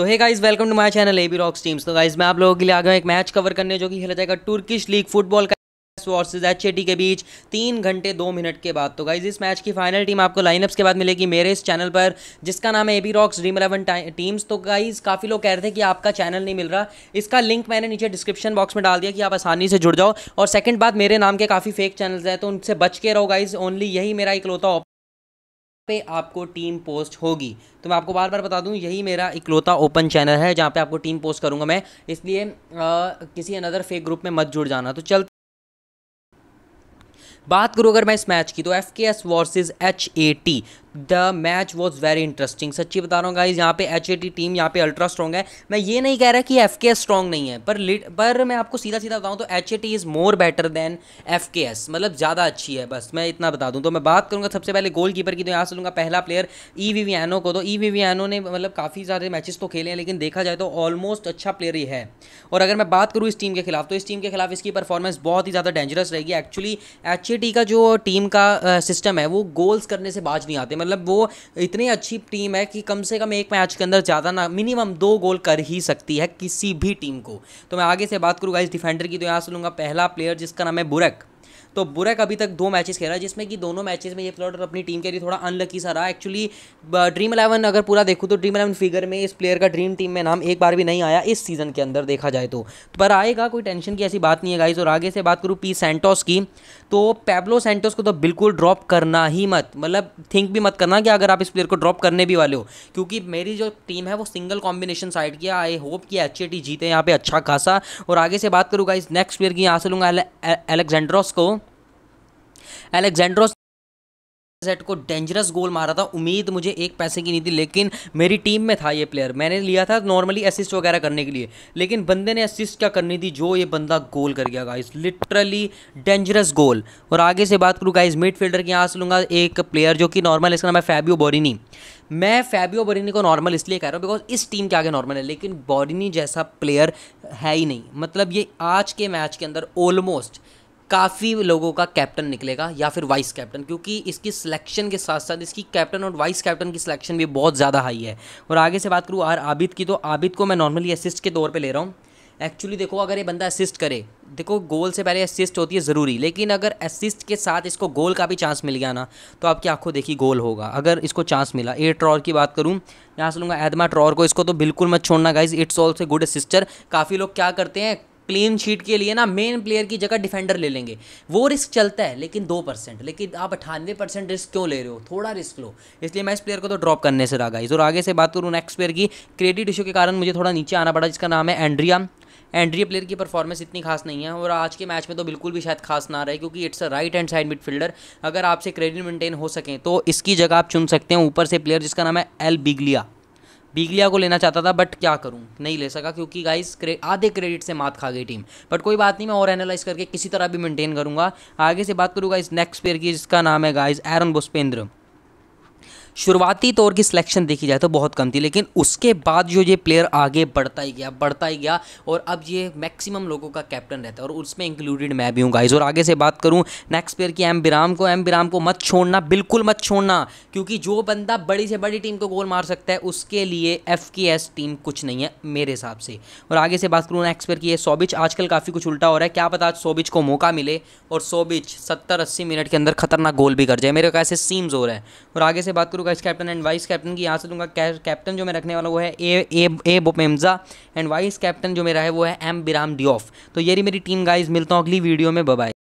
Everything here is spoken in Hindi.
तो hey guys welcome to my channel AB rocks teams तो गाइस मैं आप लोगों के लिए आ गया एक मैच कवर करने जो कि खेला जाएगा टर्किश लीग फुटबॉल का वर्सेज एच के बीच तीन घंटे दो मिनट के बाद तो गाइज इस मैच की फाइनल टीम आपको लाइनअप्स के बाद मिलेगी मेरे इस चैनल पर जिसका नाम है AB rocks dream eleven teams तो गाइज काफ़ी लोग कह रहे थे कि आपका चैनल नहीं मिल रहा इसका लिंक मैंने नीचे डिस्क्रिप्शन बॉक्स में डाल दिया कि आप आसानी से जुड़ जाओ और सेकंड बात मेरे नाम के काफ़ी फेक चैनल्स हैं तो उनसे बच के रहो गाइज ओनली यही मेरा इकलौता पे आपको टीम पोस्ट होगी तो मैं आपको बार बार बता दूं यही मेरा इकलौता ओपन चैनल है जहाँ पे आपको टीम पोस्ट करूँगा मैं इसलिए आ, किसी अनदर फेक ग्रुप में मत जुड़ जाना तो चल बात करूँ अगर मैं इस मैच की तो F K S versus H A T the match was very interesting सच्ची बता रहा हूँ गाइज यहाँ पे एच ए टी टीम यहाँ पे अल्ट्रा स्ट्रॉन्ग है मैं ये नहीं कह रहा कि एफ के एस स्ट्रॉन्ग नहीं है पर लिट पर मैं आपको सीधा सीधा बताऊँ तो H A T is more better than F K S मतलब ज़्यादा अच्छी है बस मैं इतना बता दूँ तो मैं बात करूँगा सबसे पहले गोल कीपर की तो यहाँ से लूँगा पहला प्लेयर ई वी वी एनो को तो ई वी वी एनो ने मतलब काफ़ी सारे मैचेस तो खेले हैं लेकिन देखा जाए तो ऑलमोस्ट अच्छा प्लेयर ही है और अगर मैं बात करूँ इस टीम के खिलाफ तो इस टीम के खिलाफ इसकी परफॉर्मेंस बहुत ही ज़्यादा डेंजरस रहेगी एक्चुअली एच ए टी का जो टीम का सिस्टम है वो गोल्स करने से बाज नहीं आते मतलब वो इतनी अच्छी टीम है कि कम से कम एक मैच के अंदर ज़्यादा ना मिनिमम दो गोल कर ही सकती है किसी भी टीम को तो मैं आगे से बात करूँगा इस डिफेंडर की तो यहाँ से लूँगा पहला प्लेयर जिसका नाम है बुरक तो बुरैक अभी तक दो मैचेस खेला जिसमें कि दोनों मैचेस में ये प्लेयर अपनी टीम के लिए थोड़ा अनलकी सा रहा एक्चुअली ड्रीम इलेवन अगर पूरा देखूँ तो ड्रीम इलेवन फिगर में इस प्लेयर का ड्रीम टीम में नाम एक बार भी नहीं आया इस सीज़न के अंदर देखा जाए तो पर आएगा कोई टेंशन की ऐसी बात नहीं है गाइज और आगे से बात करूँ पी सेंटोस की तो पेब्लो सेंटोस को तो बिल्कुल ड्रॉप करना ही मत मतलब थिंक भी मत करना कि अगर आप इस प्लेयर को ड्रॉप करने भी वाले हो क्योंकि मेरी जो टीम है वो सिंगल कॉम्बिनेशन साइड की आई होप कि एच जीते यहाँ पे अच्छा खासा और आगे से बात करूँगा इस नेक्स्ट प्लेयर की यहाँ से लूँगा एलेक्जेंड्रोस को एलेक्जेंड्रोस सेट को डेंजरस गोल मारा था उम्मीद मुझे एक पैसे की नहीं थी लेकिन मेरी टीम में था ये प्लेयर मैंने लिया था नॉर्मली असिस्ट वगैरह करने के लिए लेकिन बंदे ने असिस्ट क्या करनी थी जो ये बंदा गोल कर गया गाइस लिटरली डेंजरस गोल और आगे से बात करूँ गाइस मिड फील्डर के यहाँ से लूँगा एक प्लेयर जो कि नॉर्मल इसका नाम है फैबियो बोरिनी मैं फैबियो बोरिनी को नॉर्मल इसलिए कह रहा हूँ बिकॉज इस टीम के आगे नॉर्मल है लेकिन बोरिनी जैसा प्लेयर है ही नहीं मतलब ये आज के मैच के अंदर ऑलमोस्ट काफ़ी लोगों का कैप्टन निकलेगा या फिर वाइस कैप्टन क्योंकि इसकी सिलेक्शन के साथ साथ इसकी कैप्टन और वाइस कैप्टन की सिलेक्शन भी बहुत ज़्यादा हाई है और आगे से बात करूँ आर आबिद की तो आबिद को मैं नॉर्मली असिस्ट के तौर पर ले रहा हूँ एक्चुअली देखो अगर ये बंदा असिस्ट करे देखो गोल से पहले असिस्ट होती है ज़रूरी लेकिन अगर असिस्ट के साथ इसको गोल का भी चांस मिल गया ना तो आपकी आंखों देखी गोल होगा अगर इसको चांस मिला ए ट्रॉर की बात करूँ यहाँ से लूँगा एदमा ट्रॉर को इसको तो बिल्कुल मत छोड़ना guys it's also good assister काफ़ी लोग क्या करते हैं क्लीन शीट के लिए ना मेन प्लेयर की जगह डिफेंडर ले लेंगे वो रिस्क चलता है लेकिन दो परसेंट लेकिन आप अठानवे परसेंट रिस्क क्यों ले रहे हो थोड़ा रिस्क लो इसलिए मैं इस प्लेयर को तो ड्रॉप करने से रहा इस और आगे से बात करूँ नेक्स्ट प्लेयर की क्रेडिट इशू के कारण मुझे थोड़ा नीचे आना पड़ा जिसका नाम है एंड्रिया एंड्रिया प्लेयर की परफॉर्मेंस इतनी खास नहीं है और आज के मैच में तो बिल्कुल भी शायद खास ना रहे क्योंकि it's a right hand side midfielder अगर आपसे क्रेडिट मेंटेन हो सकें तो इसकी जगह आप चुन सकते हैं ऊपर से प्लेयर जिसका नाम है एल बिगलिया बिगलिया को लेना चाहता था बट क्या करूँ नहीं ले सका क्योंकि गाइस क्रे, आधे क्रेडिट से मात खा गई टीम बट कोई बात नहीं मैं और एनालाइज करके किसी तरह भी मेंटेन करूंगा आगे से बात करूंगा इस नेक्स्ट प्लेयर की जिसका नाम है गाइस एरन बुस्पेंद्र शुरुआती तौर की सिलेक्शन देखी जाए तो बहुत कम थी लेकिन उसके बाद जो ये प्लेयर आगे बढ़ता ही गया बढ़ता ही गया और अब ये मैक्सिमम लोगों का कैप्टन रहता है और उसमें इंक्लूडेड मैं भी हूँ गाइज और आगे से बात करूँ नेक्स्ट प्लेयर की एम बिराम को एम बिराम को मत छोड़ना बिल्कुल मत छोड़ना क्योंकि जो बंदा बड़ी से बड़ी टीम को गोल मार सकता है उसके लिए एफ की एस टीम कुछ नहीं है मेरे हिसाब से और आगे से बात करूँ नेक्स्ट प्लेयर की सोबिच आजकल काफ़ी कुछ उल्टा हो रहा है क्या पता आज सोबिच को मौका मिले और सोबिच सत्तर अस्सी मिनट के अंदर खतरनाक गोल भी कर जाए मेरे को ऐसे सीम्स हो रहा है और आगे से बात करूँ vice captain and vice captain की यहाँ से दूंगा कैप्टन जो मैं रखने वाला वो है ए ए ए बोपेम्जा एंड वाइस कैप्टन जो मेरा है वो है एम बिराम डिओफ तो ये मेरी टीम गाइज मिलता हूँ अगली वीडियो में बबाई